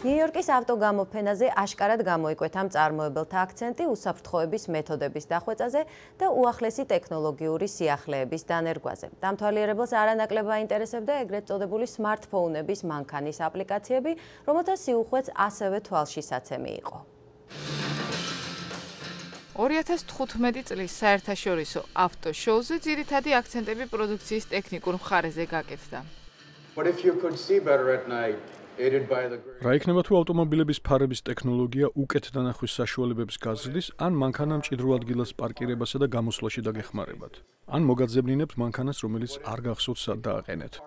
ნიუ-იორკის ავტოგამოფენაზე აშკარად გამოიკვეთა მწარმოებელთა აქცენტი უსაფრთხოების მეთოდების დახვეწაზე და უახლესი ტექნოლოგიური სიახლეების დანერგვაზე. დამთვალიერებელს არანაკლებად აინტერესებდა ეგრეთ წოდებული smartphone-ების მანქანის აპლიკაციები, რომელთა სიუხვეც ასევე თვალშისაცემი იყო. 2015 წლის საერთაშორისო ავტო შოუზე ძირითადი აქცენტები პროდუქციის ტექნიკურ მხარეზე გაკეთდა. What if you could see better at night? რა იქნება თუ ავტომობილების ფარების ტექნოლოგია უკეთ დანახვის საშუალებებს გაზრდის ან მანქანა მჭიდრო ადგილას პარკირებასა და გამოსვლაში დაგეხმარებათ ან მოგაძებნინებთ მანქანას რომელიც არ გახსოვთ სად დააყენეთ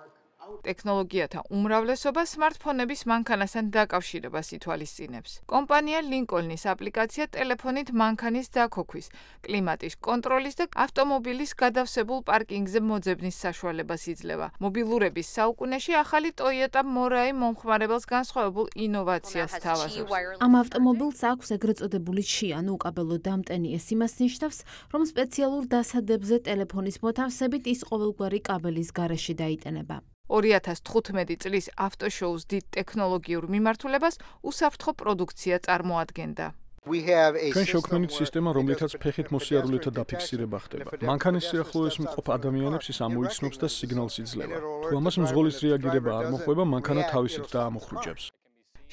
ტექნოლოგიათა უმრავლესობა smartphones-ების მანქანასთან დაკავშირებას ითვალისწინებს. კომპანია Lincoln-ის აპლიკაცია ტელეფონით მანქანის დაქოქვის, კლიმატის კონტროლის და ავტომობილის გადავსებულ პარკინგზე მოძებნის საშუალებას იძლევა. მობილურების საუკუნეში ახალი Toyota Mirai მომხმარებელს განსხვავებულ ინოვაციას თავაზობს. ამ ავტომობილს აქვს ეგრეთ წოდებული ჩი, ანუ უკაბელო დამტენი ეს იმას ნიშნავს, რომ სპეციალურ დასადებზე ტელეფონის მოთავსებით ის ყოველგვარი კაბელის გარეშე დაიტანება. 2015 წლის ავტოშოუს დიდ ტექნოლოგიურ მიმართულებას უსაფრთხო პროდუქცია წარმოადგენდა. ჩვენ შექმნით სისტემა, რომლითაც ფეხით მოსიარულეთა დაფიქსირება ხდება. მანქანის სიახლოვეს მყოფ ადამიანებს ის ამოიცნობს და სიგნალს იძლევა. თუ ამას მსგავსი რეაგირება არ მოხდება, მანქანა თავისით დაამოხრუჭებს.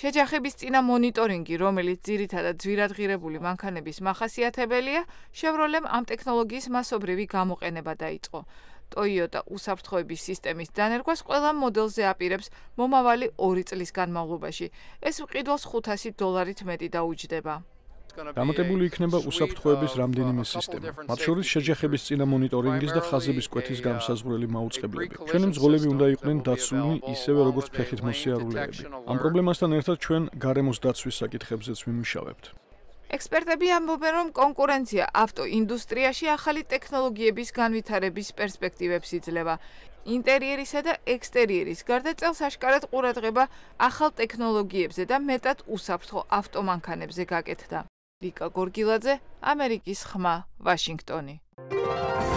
შეჯახების წინა მონიტორინგი, რომელიც ძირითადად ძვირადღირებული მანქანების მახასიათებელია, შევროლემ ამ ტექნოლოგიის მასობრივი გამოყენება დაიწყო. Toyota უსაფრთხოების სისტემის დანერგვას ყველა მოდელზე აპირებს მომავალი 2 წლის განმავლობაში. ეს მყიდველს 500 დოლარით მეტი დაუჯდება. გამოტებული იქნება უსაფრთხოების uh, რამდენიმე სისტემა. მათ შორის შეჯახების წინა მონიტორინგის და ხაზების კვეთის uh, გამსაზღვრელი მაუწყებლები. ჩვენი მძღოლები უნდა იყვნენ დაცული ისევე როგორც ფეხით მოსიარულეები. ამ პრობლემასთან ერთად ჩვენ გარემოს დაცვის საკითხებზეც ვიმუშავებთ. ექსპერტები ამბობენ, რომ კონკურენცია ავტოინდუსტრიაში ახალი ტექნოლოგიების განვითარების პერსპექტივებს იძლევა. ინტერიერისა და ექსტერიერის გარდა წელს აშკარად ყურადღება ახალ ტექნოლოგიებზე და მეტად უსაფრთხო ავტომანქანებზე გაკეთდა. ლიკა გორგილაძე, ამერიკის ხმა, ვაშინგტონი.